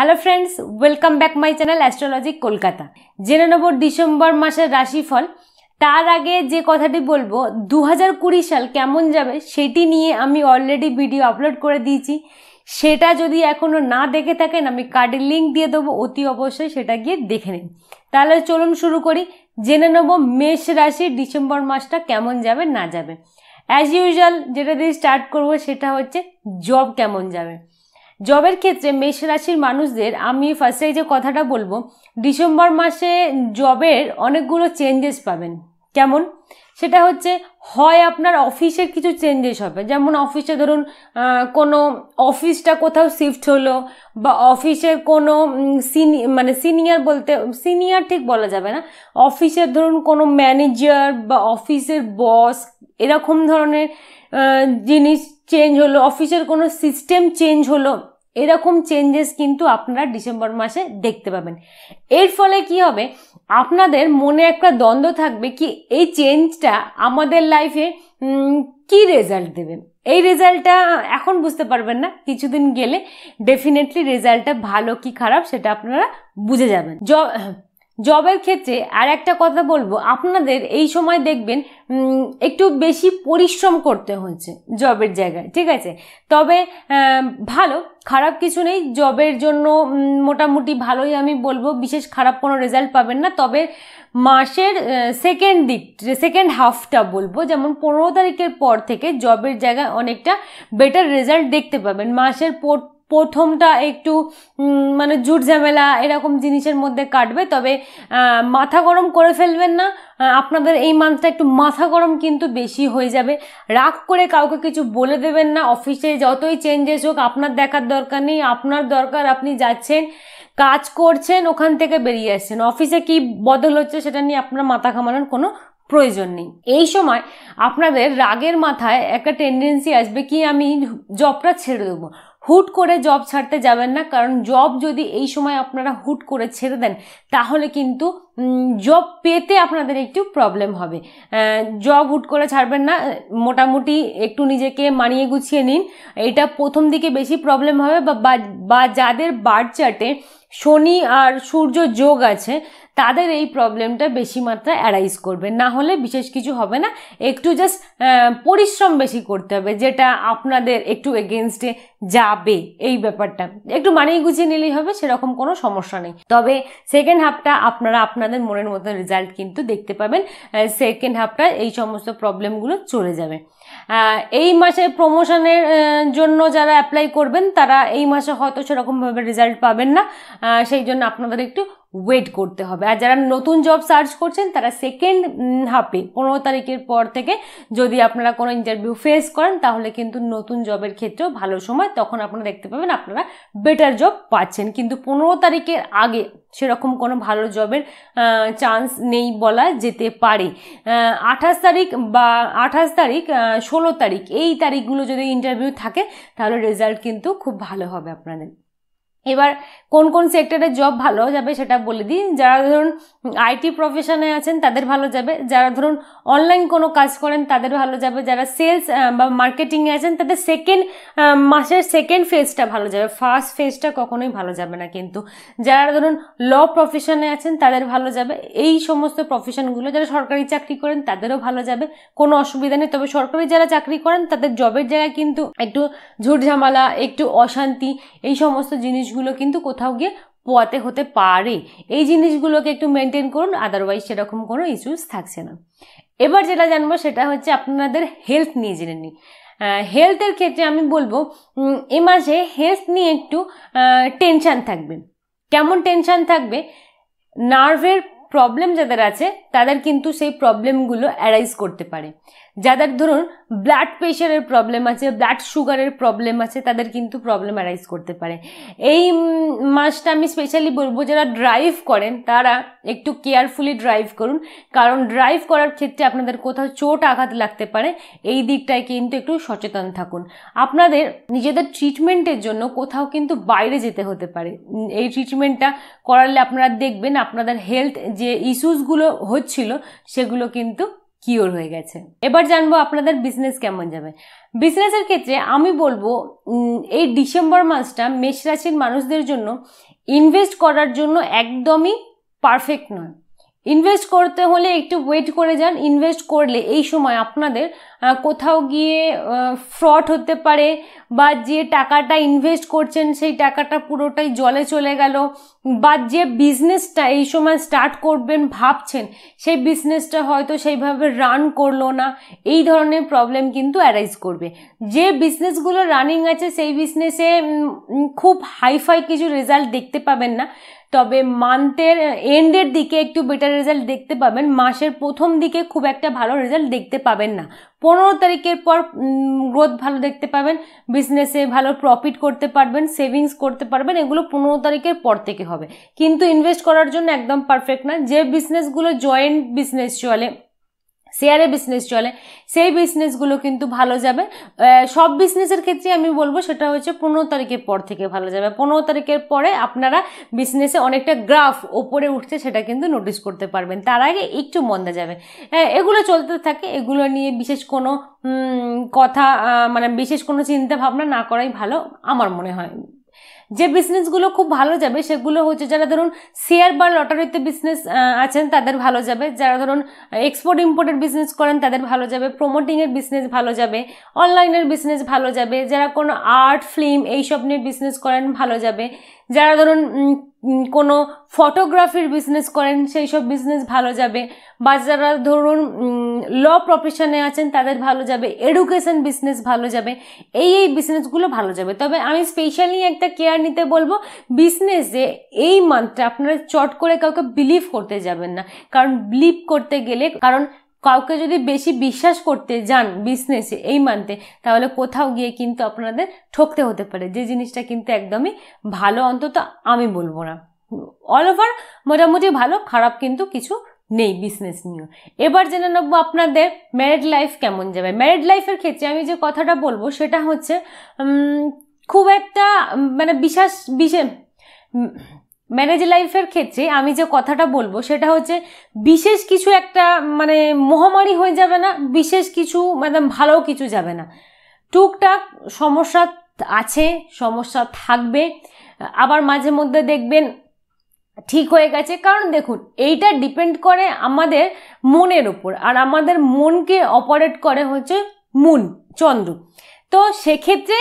hello friends welcome back my channel astrology Kolkata জেনে নেব December মাসের রাশিফল তার আগে যে কথাটি বলবো দু সাল কেমন যাবে সেটি নিয়ে আমি অলরেডি ভিডিও আপলোড করে দিয়েছি সেটা যদি এখনও না দেখে থাকেন আমি কার্ডের লিঙ্ক দিয়ে দেবো অতি অবশ্যই সেটা গিয়ে দেখে নিন তাহলে চলুন শুরু করি জেনে নেব মেষ রাশি ডিসেম্বর মাসটা কেমন যাবে না যাবে অ্যাজ ইউজুয়াল যেটা দিয়ে স্টার্ট করবো সেটা হচ্ছে জব কেমন যাবে জবের ক্ষেত্রে মেষ রাশির মানুষদের আমি ফার্স্টে যে কথাটা বলবো ডিসেম্বর মাসে জবের অনেকগুলো চেঞ্জেস পাবেন কেমন সেটা হচ্ছে হয় আপনার অফিসের কিছু চেঞ্জেস হবে যেমন অফিসে ধরুন কোনো অফিসটা কোথাও শিফট হলো বা অফিসের কোনো সিনি মানে সিনিয়র বলতে সিনিয়র ঠিক বলা যাবে না অফিসের ধরুন কোনো ম্যানেজার বা অফিসের বস এরকম ধরনের জিনিস চেঞ্জ হলো অফিসের কোনো সিস্টেম চেঞ্জ হলো এরকম চেঞ্জেস কিন্তু আপনারা ডিসেম্বর মাসে দেখতে পাবেন এর ফলে কি হবে আপনাদের মনে একটা দ্বন্দ্ব থাকবে কি এই চেঞ্জটা আমাদের লাইফে কি রেজাল্ট দেবে এই রেজাল্টটা এখন বুঝতে পারবেন না কিছুদিন গেলে ডেফিনেটলি রেজাল্টটা ভালো কি খারাপ সেটা আপনারা বুঝে যাবেন জবের ক্ষেত্রে আর একটা কথা বলবো আপনাদের এই সময় দেখবেন একটু বেশি পরিশ্রম করতে হচ্ছে জবের জায়গায় ঠিক আছে তবে ভালো খারাপ কিছু নেই জবের জন্য মোটামুটি ভালোই আমি বলবো বিশেষ খারাপ কোনো রেজাল্ট পাবেন না তবে মাসের সেকেন্ড দিক সেকেন্ড হাফটা বলবো যেমন পনেরো তারিখের পর থেকে জবের জায়গায় অনেকটা বেটার রেজাল্ট দেখতে পাবেন মাসের পর প্রথমটা একটু মানে জুট ঝামেলা এরকম জিনিসের মধ্যে কাটবে তবে মাথা গরম করে ফেলবেন না আপনাদের এই মান্থটা একটু মাথা গরম কিন্তু বেশি হয়ে যাবে রাগ করে কাউকে কিছু বলে দেবেন না অফিসে যতই চেঞ্জেস হোক আপনার দেখার দরকার নেই আপনার দরকার আপনি যাচ্ছেন কাজ করছেন ওখান থেকে বেরিয়ে আসছেন অফিসে কি বদল হচ্ছে সেটা নিয়ে আপনার মাথা ঘামানোর কোনো প্রয়োজন নেই এই সময় আপনাদের রাগের মাথায় একটা টেন্ডেন্সি আসবে কি আমি জবটা ছেড়ে দেবো হুট করে জব ছাড়তে যাবেন না কারণ জব যদি এই সময় আপনারা হুট করে ছেড়ে দেন তাহলে কিন্তু জব পেতে আপনাদের একটু প্রবলেম হবে জব হুট করে ছাড়বেন না মোটামুটি একটু নিজেকে মানিয়ে গুছিয়ে নিন এটা প্রথম দিকে বেশি প্রবলেম হবে বা বা যাদের বার্থ চার্টে শনি আর সূর্য যোগ আছে তাদের এই প্রবলেমটা বেশি মাত্রায় অ্যারাইজ করবে না হলে বিশেষ কিছু হবে না একটু জাস্ট পরিশ্রম বেশি করতে হবে যেটা আপনাদের একটু এগেনস্টে যাবে এই ব্যাপারটা একটু মানিয়ে গুছিয়ে নিলেই হবে সেরকম কোনো সমস্যা নেই তবে সেকেন্ড হাফটা আপনারা আপনাদের আপনাদের মনের মতো রেজাল্ট কিন্তু দেখতে পাবেন সেকেন্ড হাফটা এই সমস্ত প্রবলেমগুলো চলে যাবে এই মাসে প্রমোশনের জন্য যারা অ্যাপ্লাই করবেন তারা এই মাসে হয়তো সেরকমভাবে রেজাল্ট পাবেন না সেই জন্য আপনাদের একটু ওয়েট করতে হবে আর যারা নতুন জব সার্চ করছেন তারা সেকেন্ড হাফে পনেরো তারিখের পর থেকে যদি আপনারা কোনো ইন্টারভিউ ফেস করেন তাহলে কিন্তু নতুন জবের ক্ষেত্রেও ভালো সময় তখন আপনারা দেখতে পাবেন আপনারা বেটার জব পাচ্ছেন কিন্তু পনেরো তারিখের আগে সেরকম কোনো ভালো জবের চান্স নেই বলা যেতে পারে আঠাশ তারিখ বা আঠাশ তারিখ ষোলো তারিখ এই তারিখগুলো যদি ইন্টারভিউ থাকে তাহলে রেজাল্ট কিন্তু খুব ভালো হবে আপনাদের এবার কোন কোন সেক্টরে জব ভালো যাবে সেটা বলে দিই যারা ধরুন আইটি প্রফেশনে আছেন তাদের ভালো যাবে যারা ধরুন অনলাইন কোনো কাজ করেন তাদের ভালো যাবে যারা সেলস বা মার্কেটিংয়ে আছেন তাদের সেকেন্ড মাসের সেকেন্ড ফেজটা ভালো যাবে ফার্স্ট ফেজটা কখনোই ভালো যাবে না কিন্তু যারা ধরুন ল প্রফেশনে আছেন তাদের ভালো যাবে এই সমস্ত প্রফেশনগুলো যারা সরকারি চাকরি করেন তাদেরও ভালো যাবে কোনো অসুবিধা নেই তবে সরকারি যারা চাকরি করেন তাদের জবের জায়গায় কিন্তু একটু ঝুটঝামালা একটু অশান্তি এই সমস্ত জিনিস জিনিসগুলো কিন্তু কোথাও গিয়ে পোয়াতে হতে পারে এই জিনিসগুলোকে একটু মেনটেন করুন আদারওয়াইজ সেরকম কোনো ইস্যুস থাকছে না এবার যেটা জানবো সেটা হচ্ছে আপনাদের হেলথ নিয়ে জেনে নিই হেলথের ক্ষেত্রে আমি বলবো এ মাসে হেলথ নিয়ে একটু টেনশান থাকবে কেমন টেনশান থাকবে নার্ভের প্রবলেম যাদের আছে তাদের কিন্তু সেই প্রবলেমগুলো অ্যারাইজ করতে পারে যাদের ধরুন ব্লাড প্রেশারের প্রবলেম আছে ব্লাড সুগারের প্রবলেম আছে তাদের কিন্তু প্রবলেম অ্যারাইজ করতে পারে এই মাসটা আমি স্পেশালি বলবো যারা ড্রাইভ করেন তারা একটু কেয়ারফুলি ড্রাইভ করুন কারণ ড্রাইভ করার ক্ষেত্রে আপনাদের কোথাও চোট আঘাত লাগতে পারে এই দিকটায় কিন্তু একটু সচেতন থাকুন আপনাদের নিজেদের ট্রিটমেন্টের জন্য কোথাও কিন্তু বাইরে যেতে হতে পারে এই ট্রিটমেন্টটা করালে আপনারা দেখবেন আপনাদের হেলথ যে ইস্যুসগুলো হচ্ছিল সেগুলো কিন্তু কিওর হয়ে গেছে এবার জানবো আপনাদের বিজনেস কেমন যাবে বিজনেসের ক্ষেত্রে আমি বলবো এই ডিসেম্বর মাসটা মেষ রাশির মানুষদের জন্য ইনভেস্ট করার জন্য একদমই পারফেক্ট নয় ইনভেস্ট করতে হলে একটু ওয়েট করে যান ইনভেস্ট করলে এই সময় আপনাদের কোথাও গিয়ে ফ্রড হতে পারে বা যে টাকাটা ইনভেস্ট করছেন সেই টাকাটা পুরোটাই জলে চলে গেল বা যে বিজনেসটা এই সময় স্টার্ট করবেন ভাবছেন সেই বিজনেসটা হয়তো সেইভাবে রান করলো না এই ধরনের প্রবলেম কিন্তু অ্যারাইজ করবে যে বিজনেসগুলো রানিং আছে সেই বিজনেসে খুব হাইফাই কিছু রেজাল্ট দেখতে পাবেন না তবে মান্থের এন্ডের দিকে একটু বেটার রেজাল্ট দেখতে পাবেন মাসের প্রথম দিকে খুব একটা ভালো রেজাল্ট দেখতে পাবেন না পনেরো তারিখের পর গ্রোথ ভালো দেখতে পাবেন বিজনেসে ভালো প্রফিট করতে পারবেন সেভিংস করতে পারবেন এগুলো পনেরো তারিখের পর থেকে হবে কিন্তু ইনভেস্ট করার জন্য একদম পারফেক্ট না যে বিজনেসগুলো জয়েন্ট বিজনেস চলে শেয়ারে বিজনেস চলে সেই বিজনেসগুলো কিন্তু ভালো যাবে সব বিজনেসের ক্ষেত্রে আমি বলবো সেটা হচ্ছে পনেরো তারিখের পর থেকে ভালো যাবে পনেরো তারিখের পরে আপনারা বিজনেসে অনেকটা গ্রাফ ওপরে উঠছে সেটা কিন্তু নোটিস করতে পারবেন তার আগে একটু মন্দা যাবে হ্যাঁ এগুলো চলতে থাকে এগুলো নিয়ে বিশেষ কোনো কথা মানে বিশেষ কোনো চিন্তা ভাবনা না করাই ভালো আমার মনে হয় যে বিজনেসগুলো খুব ভালো যাবে সেগুলো হচ্ছে যারা ধরুন শেয়ার বা লটারিতে বিজনেস আছেন তাদের ভালো যাবে যারা ধরুন এক্সপোর্ট ইম্পোর্টের বিজনেস করেন তাদের ভালো যাবে প্রমোটিংয়ের বিজনেস ভালো যাবে অনলাইনের বিজনেস ভালো যাবে যারা কোনো আর্ট ফিল্ম এইসব নিয়ে বিজনেস করেন ভালো যাবে যারা ধরুন কোনো ফটোগ্রাফির বিজনেস করেন সেই সব বিজনেস ভালো যাবে বা যারা ধরুন ল প্রফেশনে আছেন তাদের ভালো যাবে এডুকেশন বিজনেস ভালো যাবে এই এই বিজনেসগুলো ভালো যাবে তবে আমি স্পেশালি একটা কেয়ার নিতে বলবো বিজনেসে এই মান্থটা আপনারা চট করে কাউকে বিলিভ করতে যাবেন না কারণ বিলিভ করতে গেলে কারণ কাউকে যদি বেশি বিশ্বাস করতে যান বিজনেসে এই মানতে তাহলে কোথাও গিয়ে কিন্তু আপনাদের ঠকতে হতে পারে যে জিনিসটা কিন্তু একদমই ভালো অন্তত আমি বলবো না অল ওভার মোটামুটি ভালো খারাপ কিন্তু কিছু নেই বিজনেস নিয়ে এবার জেনে নেবো আপনাদের ম্যারিড লাইফ কেমন যাবে ম্যারিড লাইফের ক্ষেত্রে আমি যে কথাটা বলবো সেটা হচ্ছে খুব একটা মানে বিশ্বাস বিশেষ ম্যারেজ লাইফের ক্ষেত্রে আমি যে কথাটা বলবো সেটা হচ্ছে বিশেষ কিছু একটা মানে মহামারী হয়ে যাবে না বিশেষ কিছু মানে ভালো কিছু যাবে না টুকটাক সমস্যা আছে সমস্যা থাকবে আবার মাঝে মধ্যে দেখবেন ঠিক হয়ে গেছে কারণ দেখুন এইটা ডিপেন্ড করে আমাদের মনের ওপর আর আমাদের মনকে অপারেট করে হচ্ছে মুন চন্দ্র তো সেক্ষেত্রে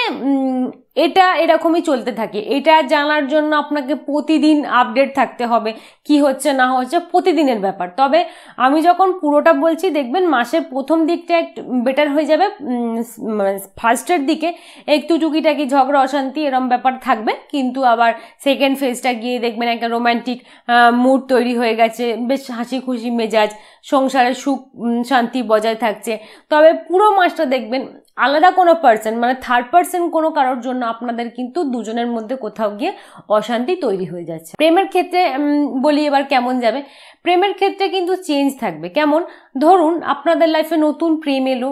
এটা এরকমই চলতে থাকে এটা জানার জন্য আপনাকে প্রতিদিন আপডেট থাকতে হবে কি হচ্ছে না হচ্ছে প্রতিদিনের ব্যাপার তবে আমি যখন পুরোটা বলছি দেখবেন মাসের প্রথম দিকটা একটু বেটার হয়ে যাবে ফার্স্টের মানে দিকে একটু চুকিটাকি ঝগড়া অশান্তি এরম ব্যাপার থাকবে কিন্তু আবার সেকেন্ড ফেজটা গিয়ে দেখবেন একটা রোম্যান্টিক মুড তৈরি হয়ে গেছে বেশ হাসি খুশি মেজাজ সংসারে সুখ শান্তি বজায় থাকছে তবে পুরো মাসটা দেখবেন আলাদা কোনো পার্সন মানে থার্ড পার্সন কোনো কারোর জন্য আপনাদের কিন্তু দুজনের মধ্যে কোথাও গিয়ে অশান্তি তৈরি হয়ে যাচ্ছে প্রেমের ক্ষেত্রে বলি এবার কেমন যাবে প্রেমের ক্ষেত্রে কিন্তু চেঞ্জ থাকবে কেমন ধরুন আপনাদের লাইফে নতুন প্রেম এলো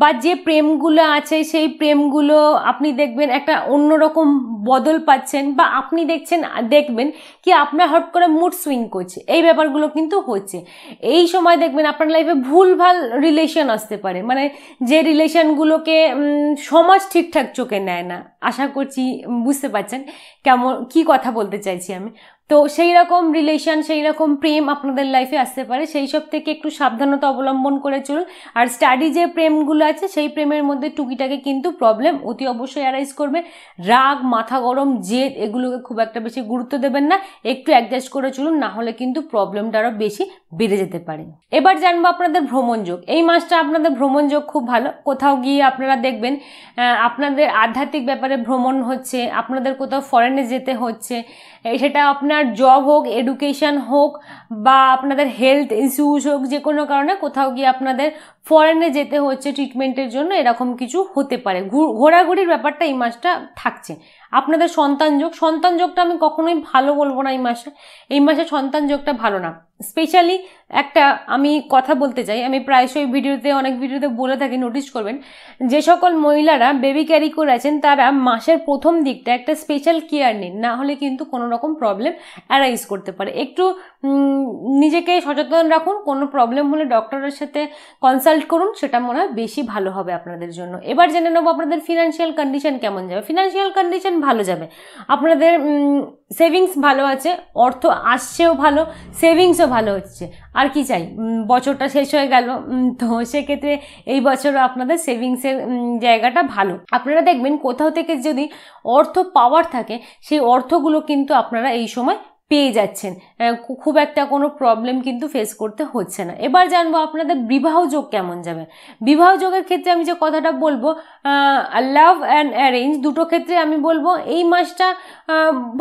বা যে প্রেমগুলো আছে সেই প্রেমগুলো আপনি দেখবেন একটা অন্যরকম বদল পাচ্ছেন বা আপনি দেখছেন দেখবেন কি আপনার হট করে মুড সুইং করছে এই ব্যাপারগুলো কিন্তু হচ্ছে এই সময় দেখবেন আপনার লাইফে ভুলভাল রিলেশন আসতে পারে মানে যে রিলেশনগুলোকে সমাজ ঠিকঠাক চোখে নেয় না আশা করছি বুঝতে পারছেন কেমন কি কথা বলতে চাইছি আমি তো সেই রকম রিলেশন সেই রকম প্রেম আপনাদের লাইফে আসতে পারে সেই সব থেকে একটু সাবধানতা অবলম্বন করে চলুন আর স্টাডি যে প্রেমগুলো আছে সেই প্রেমের মধ্যে টুকিটাকে কিন্তু প্রবলেম অতি অবশ্যই অ্যারাইজ করবে রাগ মাথা গরম জেদ এগুলোকে খুব একটা বেশি গুরুত্ব দেবেন না একটু অ্যাডজাস্ট করে চলুন না হলে কিন্তু প্রবলেমটা আরও বেশি বেড়ে যেতে পারে এবার জানবো আপনাদের ভ্রমণ যোগ এই মাসটা আপনাদের ভ্রমণ যোগ খুব ভালো কোথাও গিয়ে আপনারা দেখবেন আপনাদের আধ্যাত্মিক ব্যাপারে ভ্রমণ হচ্ছে আপনাদের কোথাও ফরেনে যেতে হচ্ছে সেটা আপনার আপনার জব হোক এডুকেশান হোক বা আপনাদের হেলথ ইস্যুস হোক যে কোনো কারণে কোথাও গিয়ে আপনাদের ফরেনে যেতে হচ্ছে ট্রিটমেন্টের জন্য এরকম কিছু হতে পারে ঘোরাঘুরির ব্যাপারটা এই মাসটা থাকছে আপনাদের সন্তান যোগ সন্তান যোগটা আমি কখনোই ভালো বলবো না এই মাসে এই মাসে সন্তান যোগটা ভালো না স্পেশালি একটা আমি কথা বলতে চাই আমি প্রায়শই ভিডিওতে অনেক ভিডিওতে বলে থাকি নোটিশ করবেন যে সকল মহিলারা বেবি ক্যারি করে আছেন তারা মাসের প্রথম দিকটা একটা স্পেশাল কেয়ার নিন না হলে কিন্তু কোনো রকম প্রবলেম অ্যারাইজ করতে পারে একটু নিজেকে সচেতন রাখুন কোনো প্রবলেম হলে ডক্টরের সাথে কনসাল্ট করুন সেটা মনে হয় বেশি ভালো হবে আপনাদের জন্য এবার জেনে নেবো আপনাদের ফিনান্সিয়াল কন্ডিশন কেমন যাবে ফিনান্সিয়াল কন্ডিশান ভালো যাবে আপনাদের সেভিংস ভালো আছে অর্থ আসছেও ভালো সেভিংসও জিনিসও ভালো হচ্ছে আর কি চাই বছরটা শেষ হয়ে গেল তো সেক্ষেত্রে এই বছরও আপনাদের সেভিংসের জায়গাটা ভালো আপনারা দেখবেন কোথাও থেকে যদি অর্থ পাওয়ার থাকে সেই অর্থগুলো কিন্তু আপনারা এই সময় পেয়ে যাচ্ছেন খুব একটা কোনো প্রবলেম কিন্তু ফেস করতে হচ্ছে না এবার জানবো আপনাদের বিবাহ যোগ কেমন যাবে বিবাহ যোগের ক্ষেত্রে আমি যে কথাটা বলবো লাভ অ্যান্ড অ্যারেঞ্জ দুটো ক্ষেত্রে আমি বলবো এই মাসটা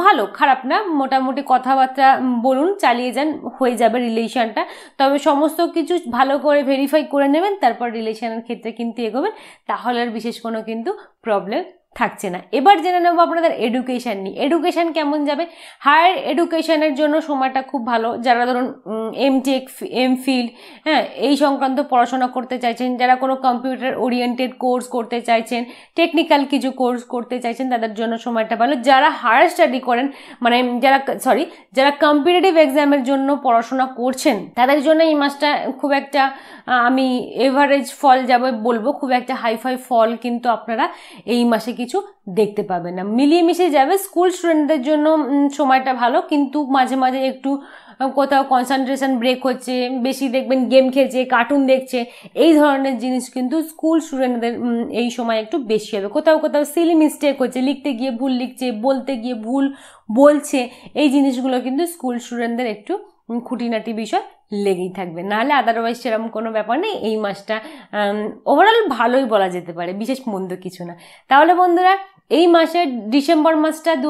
ভালো খারাপ না মোটামুটি কথাবার্তা বলুন চালিয়ে যান হয়ে যাবে রিলেশনটা তবে সমস্ত কিছু ভালো করে ভেরিফাই করে নেবেন তারপর রিলেশনের ক্ষেত্রে কিন্তু এগোবেন তাহলে আর বিশেষ কোনো কিন্তু প্রবলেম থাকছে না এবার জেনে নেবো আপনাদের এডুকেশান নিয়ে এডুকেশান কেমন যাবে হায়ার এডুকেশানের জন্য সময়টা খুব ভালো যারা ধরুন এমটেক ফিল হ্যাঁ এই সংক্রান্ত পড়াশোনা করতে চাইছেন যারা কোনো কম্পিউটার ওরিয়েন্টেড কোর্স করতে চাইছেন টেকনিক্যাল কিছু কোর্স করতে চাইছেন তাদের জন্য সময়টা ভালো যারা হায়ার স্টাডি করেন মানে যারা সরি যারা কম্পিটিটিভ এক্সামের জন্য পড়াশোনা করছেন তাদের জন্য এই মাসটা খুব একটা আমি এভারেজ ফল যাবে বলবো খুব একটা হাইফাই ফল কিন্তু আপনারা এই মাসে কি কিছু দেখতে পাবে না মিলিয়ে মিশে যাবে স্কুল স্টুডেন্টদের জন্য সময়টা ভালো কিন্তু মাঝে মাঝে একটু কোথাও কনসেন্ট্রেশন ব্রেক হচ্ছে বেশি দেখবেন গেম খেলছে কার্টুন দেখছে এই ধরনের জিনিস কিন্তু স্কুল স্টুডেন্টদের এই সময় একটু বেশি হবে কোথাও কোথাও সিলি মিস্টেক হচ্ছে লিখতে গিয়ে ভুল লিখছে বলতে গিয়ে ভুল বলছে এই জিনিসগুলো কিন্তু স্কুল স্টুডেন্টদের একটু খুঁটিনাটি বিষয় লেগেই থাকবে নাহলে আদারওয়াইজ সেরকম কোনো ব্যাপার নেই এই মাসটা ওভারঅল ভালোই বলা যেতে পারে বিশেষ মন্দ কিছু না তাহলে বন্ধুরা এই মাসের ডিসেম্বর মাসটা দু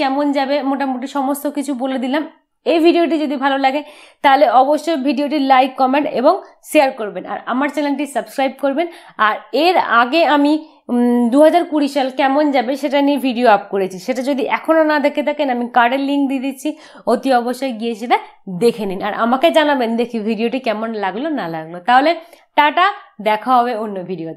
কেমন যাবে মোটামুটি সমস্ত কিছু বলে দিলাম এই ভিডিওটি যদি ভালো লাগে তাহলে অবশ্যই ভিডিওটি লাইক কমেন্ট এবং শেয়ার করবেন আর আমার চ্যানেলটি সাবস্ক্রাইব করবেন আর এর আগে আমি দু হাজার কুড়ি সাল কেমন যাবে সেটা নিয়ে ভিডিও আপ করেছি সেটা যদি এখনও না দেখে থাকেন আমি কার্ডের লিঙ্ক দিয়ে দিচ্ছি অতি অবশ্যই গিয়ে সেটা দেখে নিন আর আমাকে জানাবেন দেখি ভিডিওটি কেমন লাগলো না লাগলো তাহলে টাটা দেখা হবে অন্য ভিডিওতে